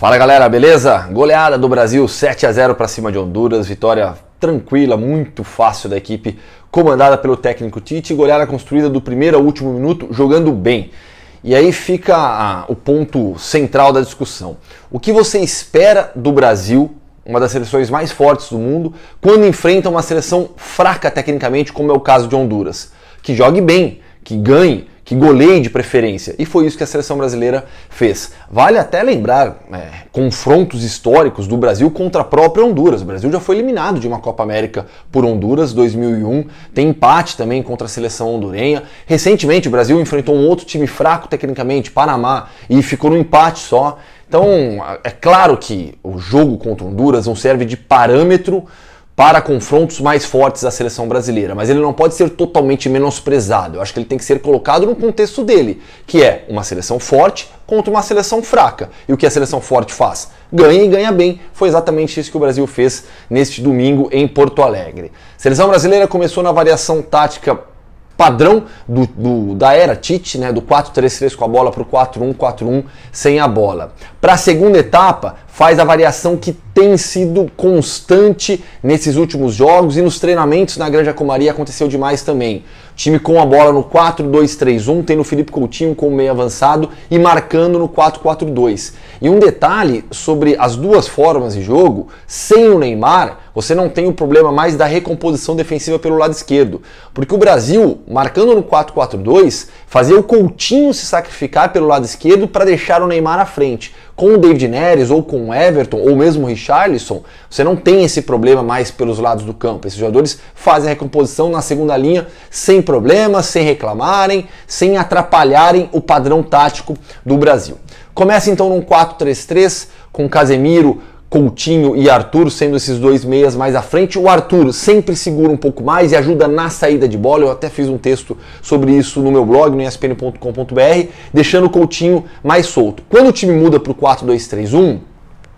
Fala galera, beleza? Goleada do Brasil 7 a 0 para cima de Honduras, vitória tranquila, muito fácil da equipe comandada pelo técnico Tite, goleada construída do primeiro ao último minuto, jogando bem. E aí fica ah, o ponto central da discussão. O que você espera do Brasil, uma das seleções mais fortes do mundo, quando enfrenta uma seleção fraca tecnicamente, como é o caso de Honduras? Que jogue bem, que ganhe, que goleie de preferência. E foi isso que a seleção brasileira fez. Vale até lembrar é, confrontos históricos do Brasil contra a própria Honduras. O Brasil já foi eliminado de uma Copa América por Honduras 2001, tem empate também contra a seleção hondurenha. Recentemente o Brasil enfrentou um outro time fraco tecnicamente, Panamá, e ficou no empate só. Então, é claro que o jogo contra Honduras não serve de parâmetro para confrontos mais fortes da seleção brasileira, mas ele não pode ser totalmente menosprezado. Eu acho que ele tem que ser colocado no contexto dele, que é uma seleção forte contra uma seleção fraca. E o que a seleção forte faz? Ganha e ganha bem. Foi exatamente isso que o Brasil fez neste domingo em Porto Alegre. A seleção brasileira começou na variação tática padrão do, do, da era Tite, né, do 4-3-3 com a bola para o 4-1-4-1 sem a bola. Para a segunda etapa, faz a variação que tem sido constante nesses últimos jogos e nos treinamentos na Granja Comaria aconteceu demais também. Time com a bola no 4-2-3-1, tendo o Felipe Coutinho como meio avançado e marcando no 4-4-2. E um detalhe sobre as duas formas de jogo, sem o Neymar, você não tem o problema mais da recomposição defensiva pelo lado esquerdo. Porque o Brasil, marcando no 4-4-2, fazia o Coutinho se sacrificar pelo lado esquerdo para deixar o Neymar à frente. Com o David Neres ou com o Everton ou mesmo o Richarlison, você não tem esse problema mais pelos lados do campo. Esses jogadores fazem a recomposição na segunda linha sem problemas, sem reclamarem, sem atrapalharem o padrão tático do Brasil. Começa então num 4-3-3 com Casemiro Coutinho e Arthur sendo esses dois meias mais à frente. O Arthur sempre segura um pouco mais e ajuda na saída de bola. Eu até fiz um texto sobre isso no meu blog, no espn.com.br, deixando o Coutinho mais solto. Quando o time muda para o 4-2-3-1,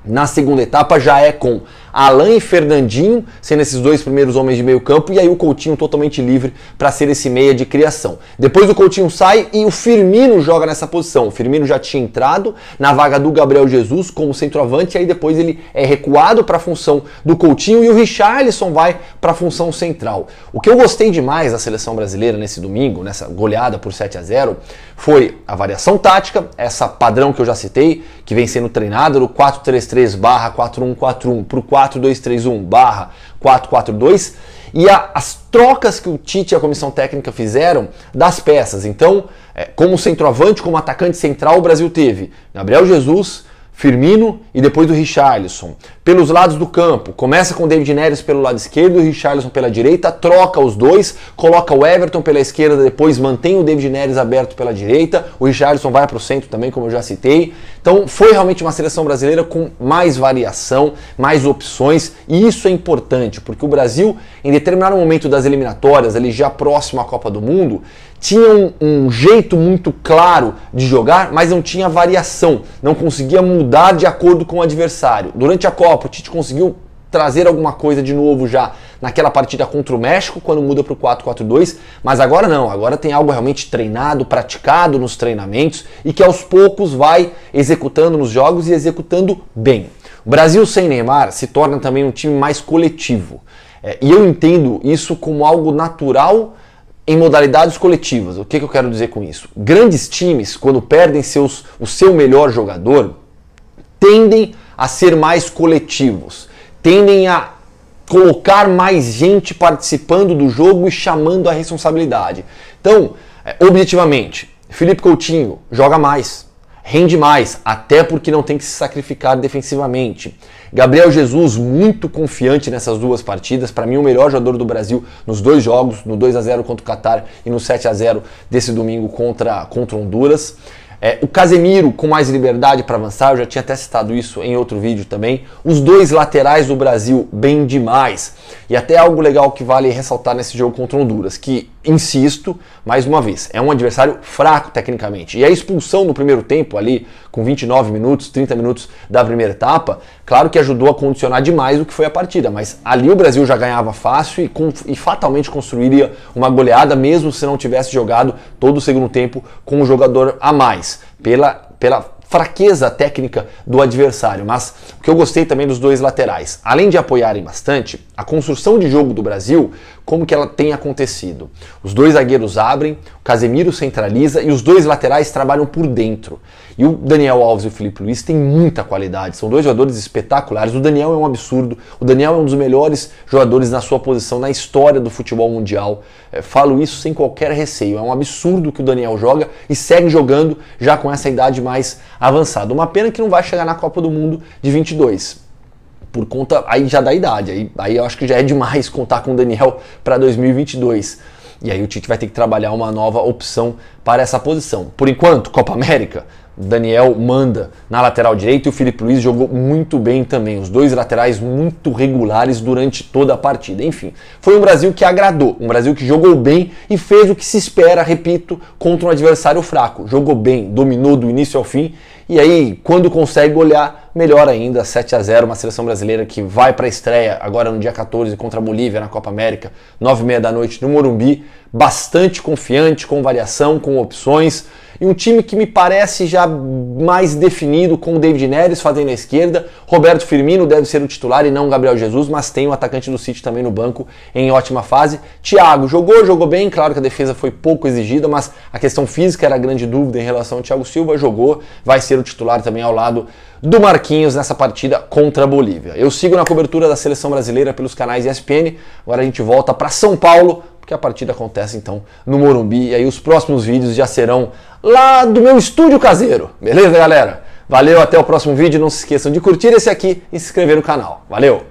na segunda etapa já é com Alan e Fernandinho sendo esses dois primeiros homens de meio campo, e aí o Coutinho totalmente livre para ser esse meia de criação. Depois o Coutinho sai e o Firmino joga nessa posição. O Firmino já tinha entrado na vaga do Gabriel Jesus como centroavante, e aí depois ele é recuado para a função do Coutinho e o Richarlison vai para a função central. O que eu gostei demais da seleção brasileira nesse domingo, nessa goleada por 7 a 0, foi a variação tática, essa padrão que eu já citei, que vem sendo treinada no 4-3-3/4-1-4-1 para o 4 4231 barra 442 e a, as trocas que o Tite e a comissão técnica fizeram das peças. Então, é, como centroavante, como atacante central, o Brasil teve Gabriel Jesus, Firmino e depois do Richarlison. Pelos lados do campo, começa com David Neres pelo lado esquerdo, o Richarlison pela direita, troca os dois, coloca o Everton pela esquerda, depois mantém o David Neres aberto pela direita, o Richarlison vai para o centro também, como eu já citei. Então foi realmente uma seleção brasileira com mais variação, mais opções, e isso é importante, porque o Brasil, em determinado momento das eliminatórias, ali já próximo à Copa do Mundo, tinha um, um, jeito muito claro de jogar, mas não tinha variação, não conseguia mudar de acordo com o adversário. Durante a Copa, o Tite conseguiu trazer alguma coisa de novo já naquela partida contra o México, quando muda para o 4-4-2, mas agora não, agora tem algo realmente treinado, praticado nos treinamentos e que aos poucos vai executando nos jogos e executando bem. O Brasil sem Neymar se torna também um time mais coletivo. É, e eu entendo isso como algo natural em modalidades coletivas. O que, que eu quero dizer com isso? Grandes times, quando perdem seus, o seu melhor jogador, tendem a ser mais coletivos, tendem a colocar mais gente participando do jogo e chamando a responsabilidade. Então, é, objetivamente, Felipe Coutinho joga mais, rende mais, até porque não tem que se sacrificar defensivamente. Gabriel Jesus, muito confiante nessas duas partidas, para mim o melhor jogador do Brasil nos dois jogos, no 2 a 0 contra o Qatar e no 7 a 0 desse domingo contra, contra Honduras. É, o Casemiro com mais liberdade para avançar, eu já tinha até citado isso em outro vídeo também. Os dois laterais do Brasil bem demais. E até algo legal que vale ressaltar nesse jogo contra Honduras, que insisto, mais uma vez, é um adversário fraco tecnicamente. E a expulsão no primeiro tempo, ali com 29 minutos, 30 minutos da primeira etapa, claro que ajudou a condicionar demais o que foi a partida, mas ali o Brasil já ganhava fácil e, e fatalmente construiria uma goleada, mesmo se não tivesse jogado todo o segundo tempo com um jogador a mais, pela, pela fraqueza técnica do adversário, mas o que eu gostei também dos dois laterais. Além de apoiarem bastante, a construção de jogo do Brasil como que ela tem acontecido. Os dois zagueiros abrem, o Casemiro centraliza e os dois laterais trabalham por dentro. E o Daniel Alves e o Felipe Luiz têm muita qualidade, são dois jogadores espetaculares. O Daniel é um absurdo, o Daniel é um dos melhores jogadores na sua posição na história do futebol mundial. É, falo isso sem qualquer receio, é um absurdo que o Daniel joga e segue jogando já com essa idade mais avançada. Uma pena que não vai chegar na Copa do Mundo de 22 por conta aí já da idade. Aí, aí eu acho que já é demais contar com o Daniel para 2022. E aí o Tite vai ter que trabalhar uma nova opção para essa posição. Por enquanto, Copa América, Daniel manda na lateral direita e o Felipe Luiz jogou muito bem também. Os dois laterais muito regulares durante toda a partida. Enfim, foi um Brasil que agradou, um Brasil que jogou bem e fez o que se espera, repito, contra um adversário fraco. Jogou bem, dominou do início ao fim e aí, quando consegue olhar, melhor ainda, 7 a 0 uma seleção brasileira que vai para a estreia agora no dia 14 contra a Bolívia na Copa América, 9h30 da noite no Morumbi bastante confiante, com variação, com opções, e um time que me parece já mais definido, com o David Neres fazendo a esquerda, Roberto Firmino deve ser o titular e não o Gabriel Jesus, mas tem o atacante do City também no banco em ótima fase. Thiago jogou, jogou bem, claro que a defesa foi pouco exigida, mas a questão física era a grande dúvida em relação ao Thiago Silva, jogou, vai ser o titular também ao lado do Marquinhos nessa partida contra a Bolívia. Eu sigo na cobertura da seleção brasileira pelos canais ESPN. Agora a gente volta para São Paulo porque a partida acontece então no Morumbi. E aí os próximos vídeos já serão lá do meu estúdio caseiro. Beleza, galera? Valeu, até o próximo vídeo. Não se esqueçam de curtir esse aqui e se inscrever no canal. Valeu!